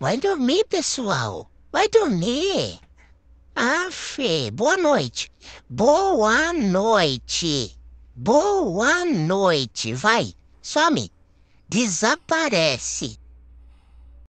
Vai dormir, pessoal. Vai dormir. Afe, boa noite. Boa noite. Boa noite. Vai, some. Desaparece.